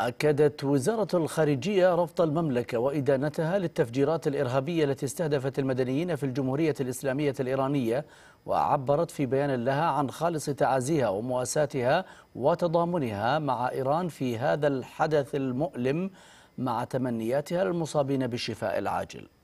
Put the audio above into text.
أكدت وزارة الخارجية رفض المملكة وإدانتها للتفجيرات الإرهابية التي استهدفت المدنيين في الجمهورية الإسلامية الإيرانية وعبرت في بيان لها عن خالص تعازيها ومواساتها وتضامنها مع إيران في هذا الحدث المؤلم مع تمنياتها للمصابين بالشفاء العاجل